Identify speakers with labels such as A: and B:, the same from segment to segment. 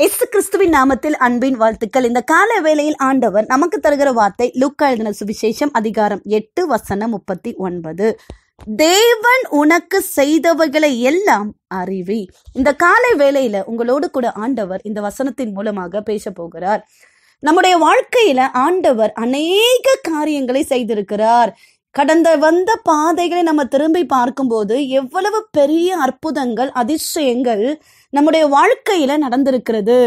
A: இயேசு கிறிஸ்துவின் நாமத்தில் அன்பின் வாழ்த்துக்கள் இந்த கால வேளையில் ஆண்டவர் நமக்கு தருகிற வார்த்தை லூக்கா சுவிசேஷம் அதிகாரம் எட்டு வசனம் முப்பத்தி ஒன்பது தேவன் உனக்கு செய்தவைகளை எல்லாம் அறிவி இந்த காலை வேளையில உங்களோடு கூட ஆண்டவர் இந்த வசனத்தின் மூலமாக பேச போகிறார் நம்முடைய வாழ்க்கையில ஆண்டவர் அநேக காரியங்களை செய்திருக்கிறார் கடந்த வந்த பாதைகளை நம்ம திரும்பி பார்க்கும்போது எவ்வளவு பெரிய அற்புதங்கள் அதிசயங்கள் நம்முடைய வாழ்க்கையில நடந்திருக்கிறது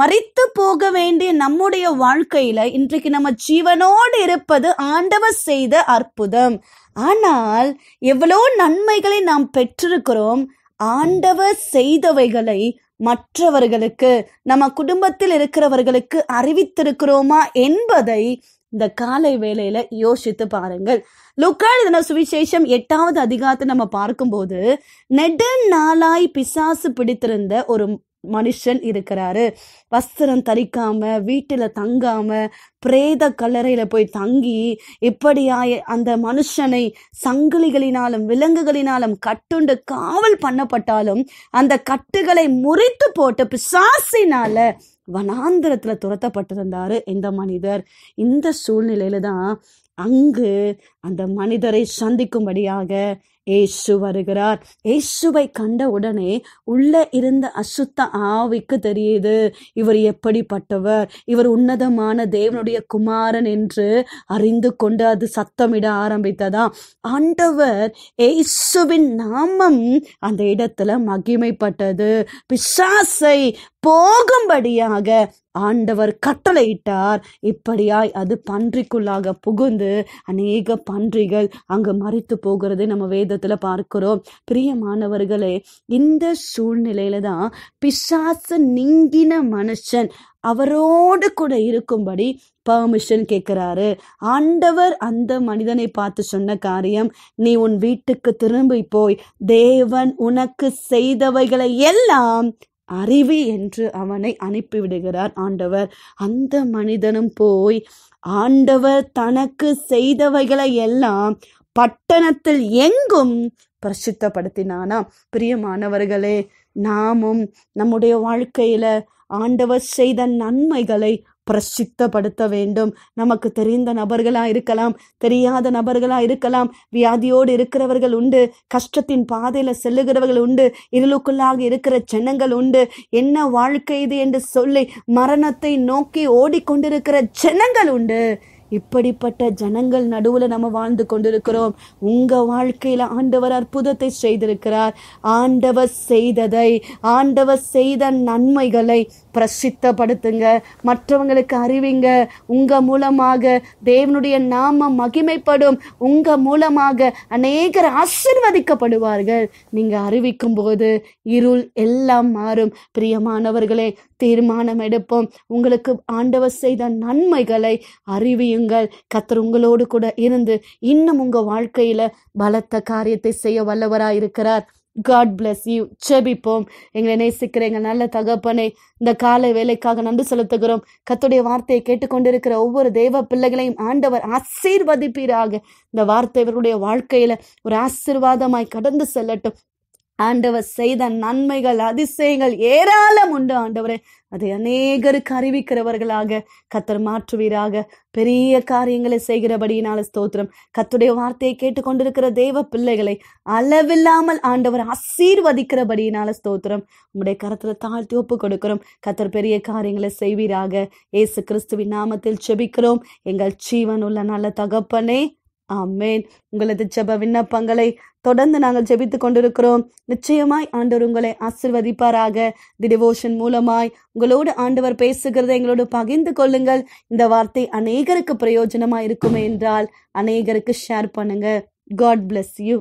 A: மறித்து போக வேண்டிய நம்முடைய வாழ்க்கையில இன்றைக்கு நம்ம ஜீவனோடு இருப்பது ஆண்டவர் செய்த அற்புதம் ஆனால் எவ்வளோ நன்மைகளை நாம் பெற்றிருக்கிறோம் ஆண்டவர் செய்தவைகளை மற்றவர்களுக்கு நம்ம குடும்பத்தில் இருக்கிறவர்களுக்கு அறிவித்திருக்கிறோமா என்பதை இந்த காலை வேலையில யோசித்து பாருங்கள் லுக்காழுதின சுவிசேஷம் எட்டாவது அதிகாரத்தை நம்ம பார்க்கும்போது நெடு நாளாய் பிசாசு பிடித்திருந்த ஒரு மனுஷன் இருக்கிறாரு வஸ்திரம் தரிக்காம வீட்டுல தங்காம பிரேத கல்லறையில போய் தங்கி இப்படியாய் அந்த மனுஷனை சங்கிலிகளினாலும் விலங்குகளினாலும் கட்டுண்டு காவல் பண்ணப்பட்டாலும் அந்த கட்டுகளை முறித்து போட்டு பிசாசினால வனாந்திரத்தில் துரத்தப்பட்டிருந்தாரு இந்த மனிதர் இந்த சூழ்நிலையில தான் அங்கு அந்த மனிதரை சந்திக்கும்படியாக ஏசு வருகிறார் ஏசுவை கண்ட உடனே உள்ள இருந்த அசுத்த ஆவிக்கு தெரியுது இவர் எப்படிப்பட்டவர் இவர் உன்னதமான தேவனுடைய குமாரன் என்று அறிந்து கொண்டு அது சத்தமிட ஆரம்பித்ததாம் ஆண்டவர் ஏசுவின் நாமம் அந்த இடத்துல மகிமைப்பட்டது பிசாசை போகும்படியாக ஆண்டவர் கட்டளையிட்டார் இப்படியாய் அது பன்றிக்குள்ளாக புகுந்து அநேக பன்றிகள் அங்கு மறித்து போகிறது நம்ம வேத வேதத்துல பார்க்கிறோம் பிரியமானவர்களே இந்த சூழ்நிலையில தான் பிசாசு நீங்கின மனுஷன் அவரோடு கூட இருக்கும்படி பர்மிஷன் கேட்கிறாரு ஆண்டவர் அந்த மனிதனை பார்த்து சொன்ன காரியம் நீ உன் வீட்டுக்கு திரும்பி போய் தேவன் உனக்கு செய்தவைகளை எல்லாம் அறிவி என்று அவனை அனுப்பிவிடுகிறார் ஆண்டவர் அந்த மனிதனும் போய் ஆண்டவர் தனக்கு செய்தவைகளை எல்லாம் பட்டணத்தில் எங்கும் பிரசித்தப்படுத்தினானா பிரியமானவர்களே நாமும் நம்முடைய வாழ்க்கையில ஆண்டவர் செய்த நன்மைகளை பிரசித்தப்படுத்த வேண்டும் நமக்கு தெரிந்த நபர்களா இருக்கலாம் தெரியாத நபர்களா இருக்கலாம் வியாதியோடு இருக்கிறவர்கள் உண்டு கஷ்டத்தின் பாதையில செல்லுகிறவர்கள் உண்டு இருளுக்குள்ளாக இருக்கிற ஜனங்கள் உண்டு என்ன வாழ்க்கை இது என்று சொல்லி மரணத்தை நோக்கி ஓடிக்கொண்டிருக்கிற ஜனங்கள் உண்டு இப்படிப்பட்ட ஜனங்கள் நடுவில் நம்ம வாழ்ந்து கொண்டிருக்கிறோம் உங்கள் வாழ்க்கையில் ஆண்டவர் அற்புதத்தை செய்திருக்கிறார் ஆண்டவர் செய்ததை ஆண்டவர் செய்த நன்மைகளை பிரசித்தப்படுத்துங்க மற்றவங்களுக்கு அறிவிங்க உங்கள் மூலமாக தேவனுடைய நாம மகிமைப்படும் உங்கள் மூலமாக அநேகர் ஆசிர்வதிக்கப்படுவார்கள் நீங்கள் அறிவிக்கும் போது இருள் எல்லாம் மாறும் பிரியமானவர்களே தீர்மானம் எடுப்போம் உங்களுக்கு ஆண்டவர் செய்த நன்மைகளை அறிவியுங்கள் கத்தர் உங்களோடு கூட இருந்து இன்னும் உங்கள் வாழ்க்கையில் பலத்த காரியத்தை செய்ய வல்லவராக இருக்கிறார் காட் பிளஸ் யூ செபிப்போம் எங்களை நேசிக்கிற எங்கள் நல்ல தகப்பனை இந்த காலை வேலைக்காக நன்றி செலுத்துகிறோம் கத்துடைய வார்த்தையை கேட்டுக்கொண்டிருக்கிற ஒவ்வொரு தெய்வ பிள்ளைகளையும் ஆண்டவர் ஆசீர்வதிப்பீராக இந்த வார்த்தை இவர்களுடைய வாழ்க்கையில் ஒரு ஆசீர்வாதமாய் கடந்து செல்லட்டும் ஆண்டவர் செய்த நன்மைகள் அதிசயங்கள் ஏராளம் உண்டு ஆண்டவரே அதை அநேகருக்கு அறிவிக்கிறவர்களாக கத்தர் மாற்றுவீராக பெரிய காரியங்களை செய்கிறபடியினால ஸ்தோத்திரம் கத்துடைய வார்த்தையை கேட்டுக்கொண்டிருக்கிற தேவ பிள்ளைகளை அளவில்லாமல் ஆண்டவர் ஆசீர்வதிக்கிறபடியினால ஸ்தோத்திரம் உங்களுடைய கரத்துல தாழ்த்தி ஒப்பு கொடுக்கிறோம் கத்தர் பெரிய காரியங்களை செய்வீராக ஏசு கிறிஸ்துவின் நாமத்தில் செபிக்கிறோம் எங்கள் ஜீவன் உள்ள நல்ல தகப்பனே ஆமேன் உங்களது ஜப விண்ணப்பங்களை தொடர்ந்து நாங்கள் ஜெபித்து கொண்டிருக்கிறோம் நிச்சயமாய் ஆண்டவர் உங்களை ஆசிர்வதிப்பாராக தி டிவோஷன் மூலமாய் உங்களோடு ஆண்டவர் பேசுகிறதை எங்களோடு பகிர்ந்து கொள்ளுங்கள் இந்த வார்த்தை அநேகருக்கு பிரயோஜனமா இருக்குமே என்றால் அநேகருக்கு ஷேர் பண்ணுங்க காட் பிளஸ் யூ